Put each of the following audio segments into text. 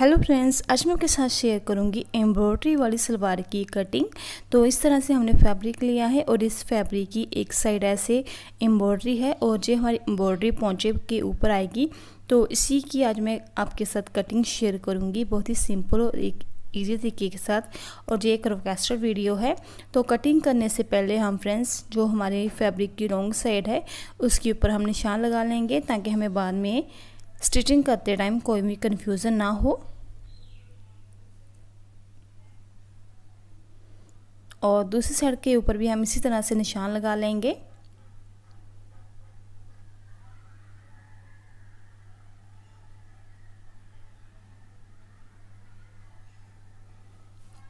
hello friends आज मैं आपके साथ शेयर करूंगी एम्ब्रॉयडरी वाली सलवार की कटिंग तो इस तरह से हमने फैब्रिक लिया है और इस फैब्रिक की एक साइड ऐसे एम्ब्रॉयडरी है और जो हमारी एम्ब्रॉयडरी पहुंचे के ऊपर आएगी तो इसी की आज मैं आपके साथ कटिंग शेयर करूंगी बहुत ही सिंपल और एक ईजी तरीके के साथ और ये एक रोकेस्टर वीडियो है तो कटिंग करने से पहले हम फ्रेंड्स जो हमारे फैब्रिक की रॉन्ग साइड है उसके ऊपर हम निशान लगा लेंगे ताकि हमें बाद में स्टिचिंग करते टाइम कोई भी कन्फ्यूज़न ना हो और दूसरी साइड के ऊपर भी हम इसी तरह से निशान लगा लेंगे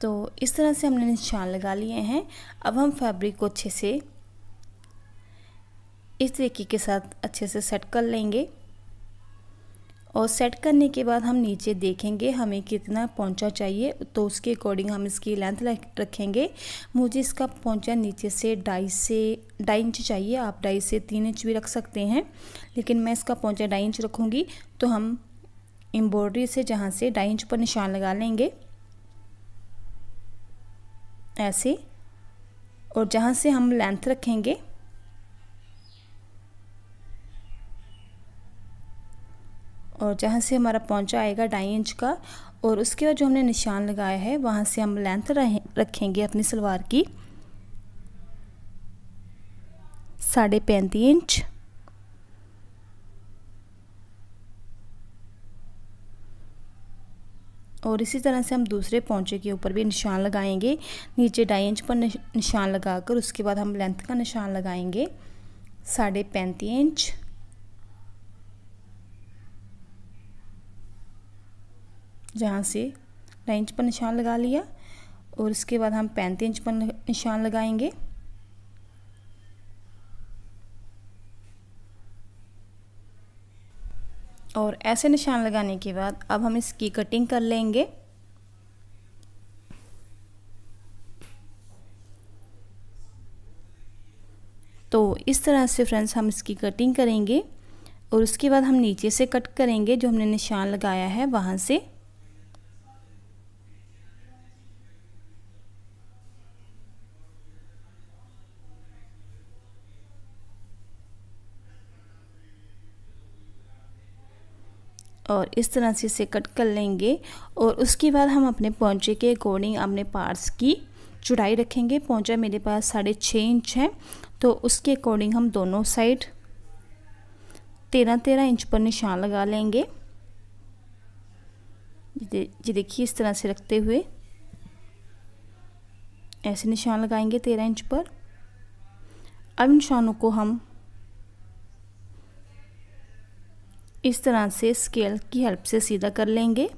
तो इस तरह से हमने निशान लगा लिए हैं अब हम फैब्रिक को अच्छे से इस तरीके के साथ अच्छे से सेट कर लेंगे और सेट करने के बाद हम नीचे देखेंगे हमें कितना पौचा चाहिए तो उसके अकॉर्डिंग हम इसकी लेंथ रखेंगे मुझे इसका पौचा नीचे से ढाई से ढाई इंच चाहिए आप ढाई से तीन इंच भी रख सकते हैं लेकिन मैं इसका पौंचा ढाई इंच रखूँगी तो हम एम्ब्रॉयडरी से जहाँ से ढाई इंच पर निशान लगा लेंगे ऐसे और जहाँ से हम लेंथ रखेंगे और जहाँ से हमारा पौचा आएगा ढाई इंच का और उसके बाद जो हमने निशान लगाया है वहाँ से हम लेंथ रखेंगे अपनी सलवार की साढ़े पैंती इंच और इसी तरह से हम दूसरे पौचे के ऊपर भी निशान लगाएंगे नीचे ढाई इंच पर निशान लगाकर उसके बाद हम लेंथ का निशान लगाएंगे साढ़े पैंतीस इंच जहाँ से ढाई इंच पर निशान लगा लिया और उसके बाद हम पैंतीस इंच पर निशान लगाएंगे और ऐसे निशान लगाने के बाद अब हम इसकी कटिंग कर लेंगे तो इस तरह से फ्रेंड्स हम इसकी कटिंग करेंगे और उसके बाद हम नीचे से कट करेंगे जो हमने निशान लगाया है वहाँ से और इस तरह से इसे कट कर लेंगे और उसके बाद हम अपने पौचे के अकॉर्डिंग अपने पार्ट्स की चुड़ाई रखेंगे पौचा मेरे पास साढ़े छः इंच है तो उसके अकॉर्डिंग हम दोनों साइड तेरह तेरह इंच पर निशान लगा लेंगे जी देखिए इस तरह से रखते हुए ऐसे निशान लगाएंगे तेरह इंच पर अब निशानों को हम इस तरह से स्केल की हेल्प से सीधा कर लेंगे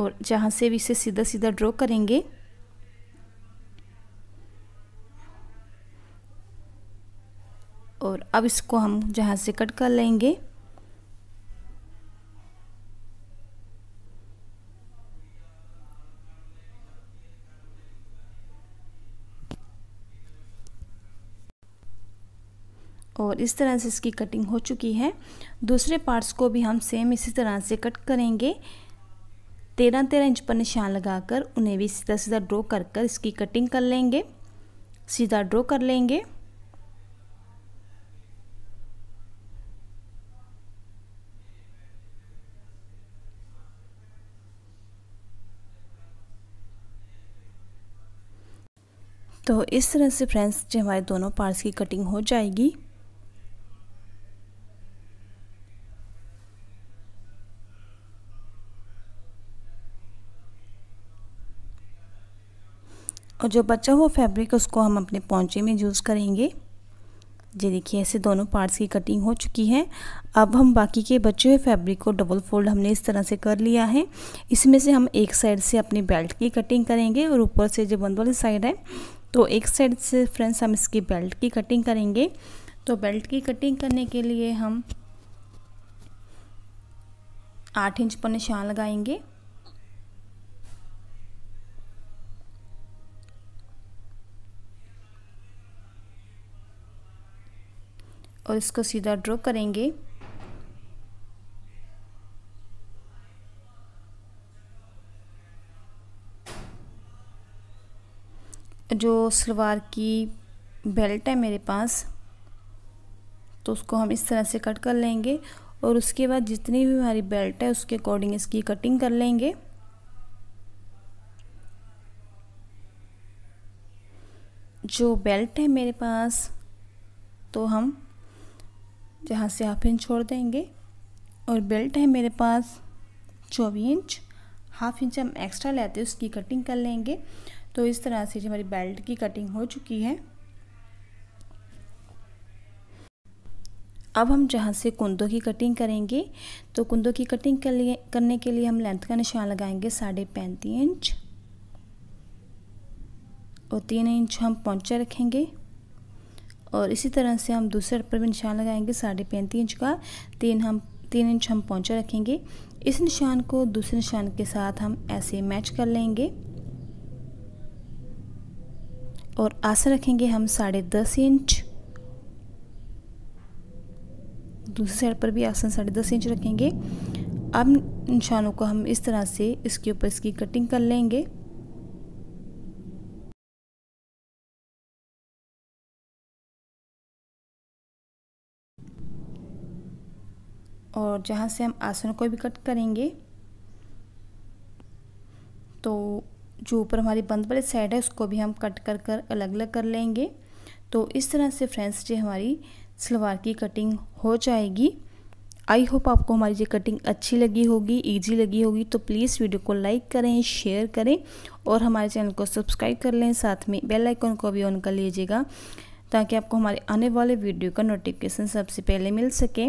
और जहाँ से भी इसे सीधा सीधा ड्रॉ करेंगे और अब इसको हम जहाँ से कट कर लेंगे और इस तरह से इसकी कटिंग हो चुकी है दूसरे पार्ट्स को भी हम सेम इसी तरह से कट करेंगे तेरह तेरह इंच पर निशान लगाकर उन्हें भी सीधा सीधा ड्रॉ कर कर इसकी कटिंग कर लेंगे सीधा ड्रॉ कर लेंगे तो इस तरह से फ्रेंड्स जो हमारे दोनों पार्ट्स की कटिंग हो जाएगी और जो बचा हुआ फैब्रिक उसको हम अपने पौचे में यूज़ करेंगे जी देखिए ऐसे दोनों पार्ट्स की कटिंग हो चुकी है अब हम बाकी के बचे हुए फैब्रिक को डबल फोल्ड हमने इस तरह से कर लिया है इसमें से हम एक साइड से अपनी बेल्ट की कटिंग करेंगे और ऊपर से जो बंद वाली साइड है तो एक साइड से फ्रेंड्स हम इसकी बेल्ट की कटिंग करेंगे तो बेल्ट की कटिंग करने के लिए हम आठ इंच पर निशान लगाएंगे और इसको सीधा ड्रॉ करेंगे जो सलवार की बेल्ट है मेरे पास तो उसको हम इस तरह से कट कर लेंगे और उसके बाद जितनी भी हमारी बेल्ट है उसके अकॉर्डिंग इसकी कटिंग कर लेंगे जो बेल्ट है मेरे पास तो हम जहाँ से हाफ इंच छोड़ देंगे और बेल्ट है मेरे पास चौबीस इंच हाफ इंच हम एक्स्ट्रा लेते हैं उसकी कटिंग कर लेंगे तो इस तरह से जो हमारी बेल्ट की कटिंग हो चुकी है अब हम जहाँ से कुंदों की कटिंग करेंगे तो कुंदों की कटिंग कर लिए करने के लिए हम लेंथ का निशान लगाएंगे साढ़े पैंतीस इंच और तीन इंच हम पहुँचा रखेंगे और इसी तरह से हम दूसरे रड पर भी निशान लगाएंगे साढ़े पैंतीस इंच का तीन हम तीन इंच हम पहुँचा रखेंगे इस निशान को दूसरे निशान के साथ हम ऐसे मैच कर लेंगे और आसन रखेंगे हम साढ़े दस इंच दूसरी साइड पर भी आसन साढ़े दस इंच रखेंगे अब निशानों को हम इस तरह से इसके ऊपर इसकी कटिंग कर लेंगे और जहाँ से हम आसन को भी कट करेंगे तो जो ऊपर हमारी बंद वाली साइड है उसको भी हम कट कर कर अलग अलग कर लेंगे तो इस तरह से फ्रेंड्स जी हमारी सलवार की कटिंग हो जाएगी आई होप आपको हमारी ये कटिंग अच्छी लगी होगी इजी लगी होगी तो प्लीज़ वीडियो को लाइक करें शेयर करें और हमारे चैनल को सब्सक्राइब कर लें साथ में बेल आइकन को भी ऑन कर लीजिएगा ताकि आपको हमारे आने वाले वीडियो का नोटिफिकेशन सबसे पहले मिल सके